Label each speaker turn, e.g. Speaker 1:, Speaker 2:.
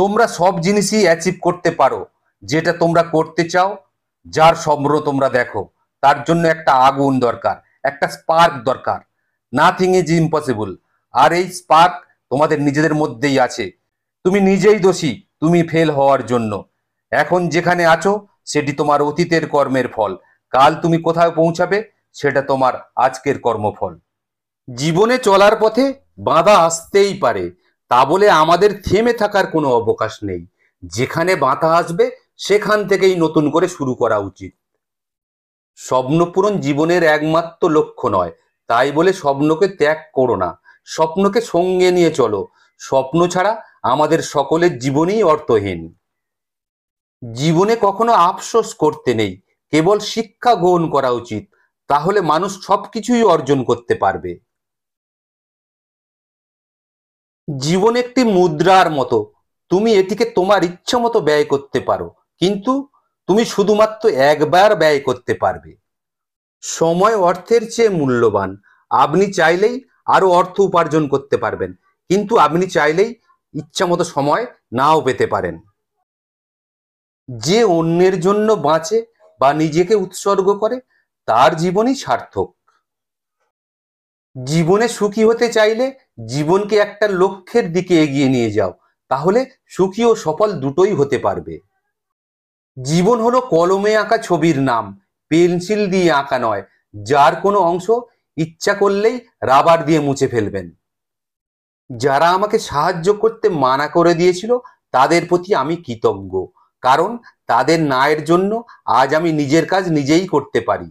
Speaker 1: তোমরা সব জিনিসই অ্যাচিভ করতে পারো যেটা তোমরা করতে চাও যার স্বপ্ন তোমরা দেখো তার জন্য একটা আগুন দরকার একটা স্পার্ক দরকার নাথিং ইজ ইম্পসিবল আর এই স্পার্ক তোমাদের নিজেদের মধ্যেই আছে তুমি নিজেই দোষী তুমি ফেল হওয়ার জন্য এখন যেখানে আছো সেটি তোমার অতীতের কর্মের ফল কাল তুমি কোথায় পৌঁছাবে সেটা তোমার আজকের কর্মফল জীবনে চলার পথে বাধা আসতেই পারে তা বলে আমাদের থেমে থাকার কোনো অবকাশ নেই যেখানে বাঁধা আসবে সেখান থেকেই নতুন করে শুরু করা উচিত স্বপ্নপূরণ জীবনের একমাত্র লক্ষ্য নয় তাই বলে স্বপ্নকে ত্যাগ করো না স্বপ্নকে সঙ্গে নিয়ে চলো স্বপ্ন ছাড়া আমাদের সকলের জীবনই অর্থহীন জীবনে কখনো আফসোস করতে নেই কেবল শিক্ষা গ্রহণ করা উচিত তাহলে মানুষ সব কিছুই অর্জন করতে পারবে জীবন একটি মুদ্রার মতো তুমি এটিকে তোমার ইচ্ছা মতো ব্যয় করতে পারো কিন্তু তুমি শুধুমাত্র একবার ব্যয় করতে পারবে সময় অর্থের চেয়ে মূল্যবান আপনি চাইলেই আরও অর্থ উপার্জন করতে পারবেন কিন্তু আপনি চাইলেই ইচ্ছা মতো সময় নাও পেতে পারেন যে অন্যের জন্য বাঁচে বা নিজেকে উৎসর্গ করে তার জীবনই সার্থক জীবনে সুখী হতে চাইলে জীবনকে একটা লক্ষ্যের দিকে এগিয়ে নিয়ে যাও তাহলে সুখী ও সফল দুটোই হতে পারবে জীবন হলো কলমে আঁকা ছবির নাম পেন্সিল দিয়ে আঁকা নয় যার কোনো অংশ ইচ্ছা করলেই রাবার দিয়ে মুছে ফেলবেন যারা আমাকে সাহায্য করতে মানা করে দিয়েছিল তাদের প্রতি আমি কৃতজ্ঞ কারণ তাদের নায়ের জন্য আজ আমি নিজের কাজ নিজেই করতে পারি